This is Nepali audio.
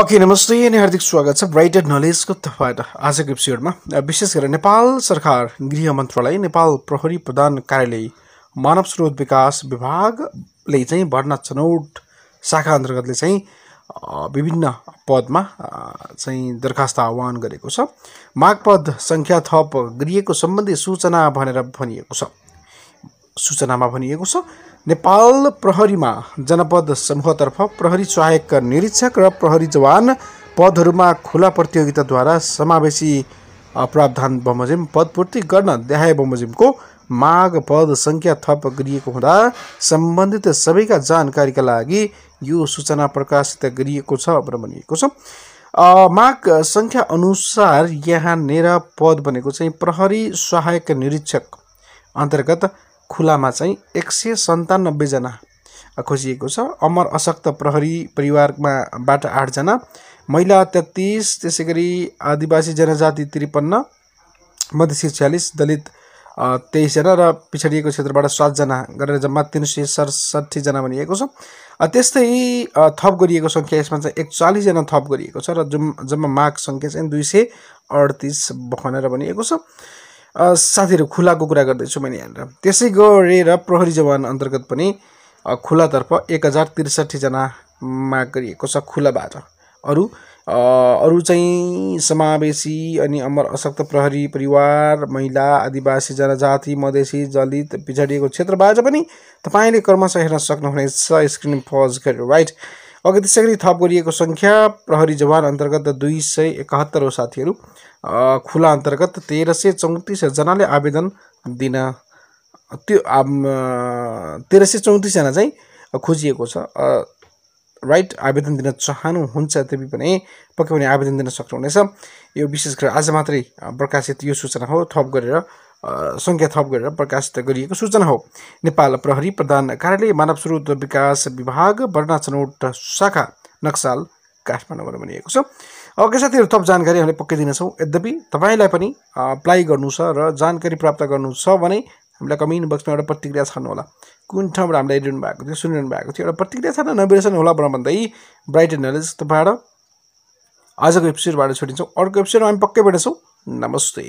ओके नमस्ते यहाँ हार्दिक स्वागत छ ब्राइटेड नलेजको तर्फबाट आजको एपिसोडमा विशेष गरेर नेपाल सरकार गृह मन्त्रालय नेपाल प्रहरी प्रधान कार्यालय मानव स्रोत विकास विभागले चाहिँ भर्ना छनौट शाखा अन्तर्गतले चाहिँ विभिन्न पदमा चाहिँ दरखास्त आह्वान गरेको छ माग पद सङ्ख्या थप गृहको सम्बन्धी सूचना भनेर भनिएको छ सूचनामा भनिएको छ नेपाल प्रहरीमा जनपद समूहतर्फ प्रहरी सहायक निरीक्षक र प्रहरी जवान पदहरूमा खुला प्रतियोगिताद्वारा समावेशी प्रावधान बमोजिम पदपूर्ति गर्न देहाय बमोजिमको माग पद सङ्ख्या थप गरिएको हुँदा सम्बन्धित सबैका जानकारीका लागि यो सूचना प्रकाशित गरिएको छ भनेर भनिएको छ माग सङ्ख्या अनुसार यहाँनिर पद भनेको चाहिँ प्रहरी सहायक निरीक्षक अन्तर्गत खुलामा चाहिँ एक सय सन्तानब्बेजना खोजिएको छ अमर अशक्त प्रहरी परिवारमाबाट आठजना महिला तेत्तिस त्यसै गरी आदिवासी जनजाति त्रिपन्न मधेसी छ्यालिस दलित तेइसजना र पिछडिएको क्षेत्रबाट सातजना गरेर जम्मा तिन सय सडसठीजना भनिएको छ त्यस्तै थप गरिएको सङ्ख्या यसमा चाहिँ एकचालिसजना थप गरिएको छ र जुम जम्मा माग सङ्ख्या चाहिँ दुई सय अडतिस भनेर भनिएको छ साथीहरू खुलाको कुरा गर्दैछु मैले यहाँनिर त्यसै गरेर प्रहरी जवान अन्तर्गत पनि खुलातर्फ एक हजार त्रिसठीजना माग गरिएको छ खुलाबाट अरू अरू चाहिँ समावेशी अनि अमर अशक्त प्रहरी परिवार महिला आदिवासी जनजाति मधेसी दलित पिछडिएको क्षेत्रबाट पनि तपाईँले क्रमशः हेर्न सक्नुहुनेछ स्क्रिन पज गरेर राइट अघि त्यसै गरी थप गरिएको सङ्ख्या प्रहरी जवान अन्तर्गत दुई सय एकात्तरौँ साथीहरू खुला अन्तर्गत तेह्र सय चौतिसजनाले आवेदन दिन त्यो तेह्र सय चौतिसजना चाहिँ खोजिएको छ राइट आवेदन दिन चाहनुहुन्छ त्यति पनि पक्कै पनि आवेदन दिन सक्नुहुनेछ यो विशेष गरेर आज मात्रै प्रकाशित यो सूचना हो थप गरेर सङ्ख्या थप गरेर प्रकाशित गरिएको सूचना हो नेपाल प्रहरी प्रधान कार्यालय मानव स्रोत विकास विभाग वर्णा छनौट शाखा नक्साल काठमाडौँबाट भनिएको छ ओके साथीहरू थप जानकारी हामीले पक्कै दिनेछौँ यद्यपि तपाईँलाई पनि अप्लाई गर्नु छ र जानकारी प्राप्त गर्नु छ भने हामीलाई कमेन्ट बक्समा एउटा प्रतिक्रिया होला कुन ठाउँबाट हामीलाई हेरिरहनु भएको थियो सुनिरहनु भएको थियो एउटा प्रतिक्रिया छान्न नबिर्सन होला भनेर भन्दै ब्राइट एन्ड नलेज तपाईँबाट आजको एपिसोडबाट छोडिन्छौँ अर्को एपिसोडमा हामी पक्कै भेट्छौँ नमस्ते